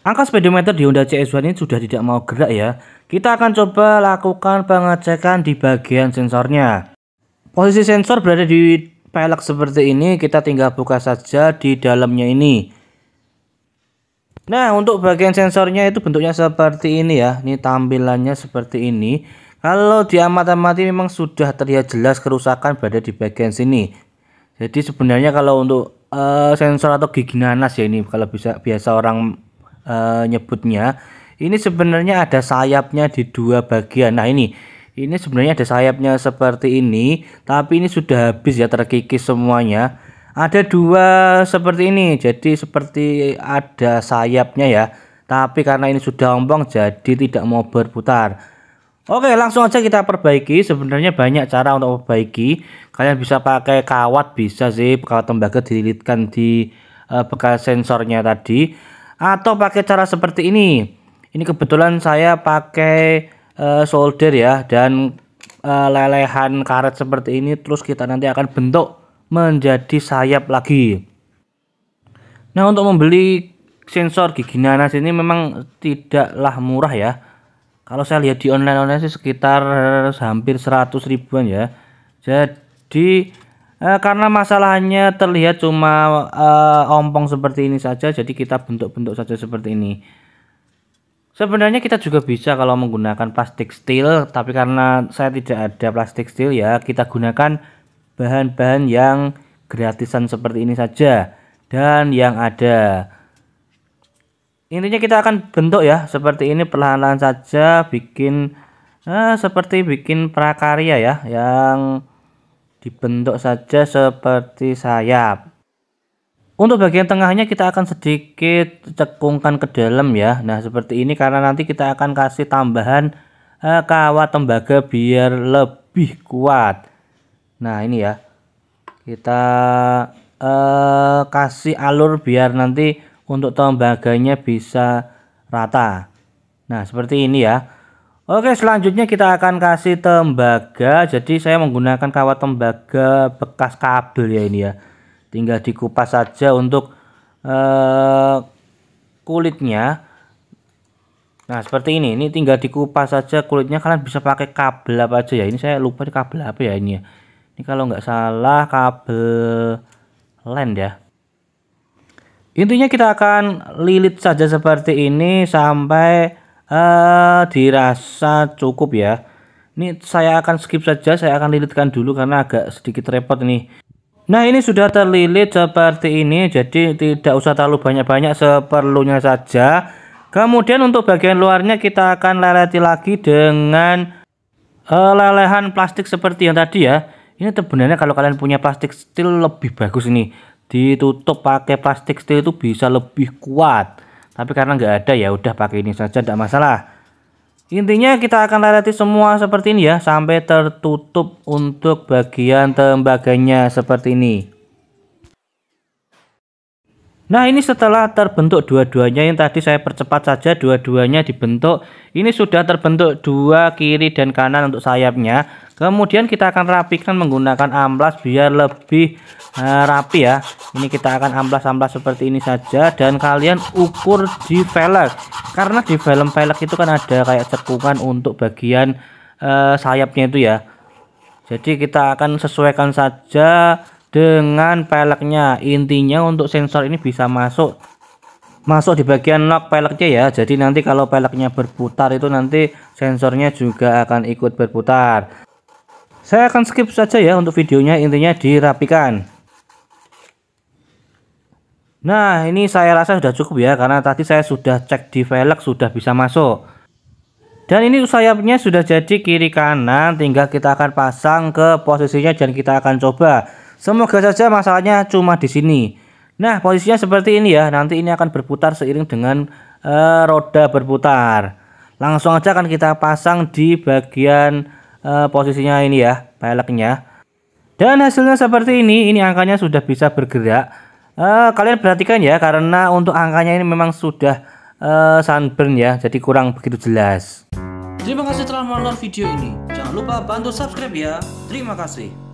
Angka speedometer di Honda CS1 ini sudah tidak mau gerak ya. Kita akan coba lakukan pengecekan di bagian sensornya. Posisi sensor berada di pelek seperti ini, kita tinggal buka saja di dalamnya ini. Nah, untuk bagian sensornya itu bentuknya seperti ini ya. Ini tampilannya seperti ini. Kalau diamati-amati memang sudah terlihat jelas kerusakan berada di bagian sini. Jadi sebenarnya kalau untuk uh, sensor atau gigi nanas ya ini kalau bisa biasa orang e, nyebutnya ini sebenarnya ada sayapnya di dua bagian nah ini ini sebenarnya ada sayapnya seperti ini tapi ini sudah habis ya terkikis semuanya ada dua seperti ini jadi seperti ada sayapnya ya tapi karena ini sudah ompong jadi tidak mau berputar Oke langsung aja kita perbaiki sebenarnya banyak cara untuk perbaiki kalian bisa pakai kawat bisa sih kawat tembaga dililitkan di eh, bekas sensornya tadi atau pakai cara seperti ini ini kebetulan saya pakai uh, solder ya dan uh, lelehan karet seperti ini terus kita nanti akan bentuk menjadi sayap lagi nah untuk membeli sensor gigi nanas ini memang tidaklah murah ya kalau saya lihat di online-online sih sekitar eh, hampir 100 ribuan ya jadi Eh, karena masalahnya terlihat cuma e, ompong seperti ini saja, jadi kita bentuk-bentuk saja seperti ini. Sebenarnya kita juga bisa kalau menggunakan plastik steel, tapi karena saya tidak ada plastik steel ya, kita gunakan bahan-bahan yang gratisan seperti ini saja dan yang ada. Intinya kita akan bentuk ya seperti ini perlahan-lahan saja bikin eh, seperti bikin prakarya ya yang dibentuk saja seperti sayap untuk bagian tengahnya kita akan sedikit cekungkan ke dalam ya nah seperti ini karena nanti kita akan kasih tambahan eh, kawat tembaga biar lebih kuat nah ini ya kita eh, kasih alur biar nanti untuk tembaganya bisa rata nah seperti ini ya Oke selanjutnya kita akan kasih tembaga jadi saya menggunakan kawat tembaga bekas kabel ya ini ya tinggal dikupas saja untuk uh, kulitnya Nah seperti ini, ini tinggal dikupas saja kulitnya kalian bisa pakai kabel apa aja ya. Ini saya lupa di kabel apa ya ini ya. Ini kalau nggak salah kabel land ya. Intinya kita akan lilit saja seperti ini sampai uh, dirasa cukup ya ini saya akan skip saja saya akan lilitkan dulu karena agak sedikit repot nih nah ini sudah terlilit seperti ini jadi tidak usah terlalu banyak-banyak seperlunya saja kemudian untuk bagian luarnya kita akan leleti lagi dengan uh, lelehan plastik seperti yang tadi ya ini sebenarnya kalau kalian punya plastik steel lebih bagus ini ditutup pakai plastik steel itu bisa lebih kuat tapi karena nggak ada ya udah pakai ini saja tidak masalah intinya kita akan lalati semua seperti ini ya sampai tertutup untuk bagian tembaganya seperti ini Nah ini setelah terbentuk dua-duanya yang tadi saya percepat saja dua-duanya dibentuk Ini sudah terbentuk dua kiri dan kanan untuk sayapnya Kemudian kita akan rapikan menggunakan amplas biar lebih uh, rapi ya Ini kita akan amplas-amplas seperti ini saja dan kalian ukur di velg Karena di film velg itu kan ada kayak cekungan untuk bagian uh, sayapnya itu ya Jadi kita akan sesuaikan saja dengan peleknya intinya untuk sensor ini bisa masuk masuk di bagian lock peleknya ya jadi nanti kalau peleknya berputar itu nanti sensornya juga akan ikut berputar saya akan skip saja ya untuk videonya intinya dirapikan nah ini saya rasa sudah cukup ya karena tadi saya sudah cek di velg sudah bisa masuk dan ini sayapnya sudah jadi kiri kanan tinggal kita akan pasang ke posisinya dan kita akan coba Semoga saja masalahnya cuma di sini. Nah, posisinya seperti ini ya. Nanti ini akan berputar seiring dengan uh, roda berputar. Langsung aja akan kita pasang di bagian uh, posisinya ini ya, peleknya. Dan hasilnya seperti ini. Ini angkanya sudah bisa bergerak. Uh, kalian perhatikan ya, karena untuk angkanya ini memang sudah uh, sunburn ya, jadi kurang begitu jelas. Terima kasih telah menonton video ini. Jangan lupa bantu subscribe ya. Terima kasih.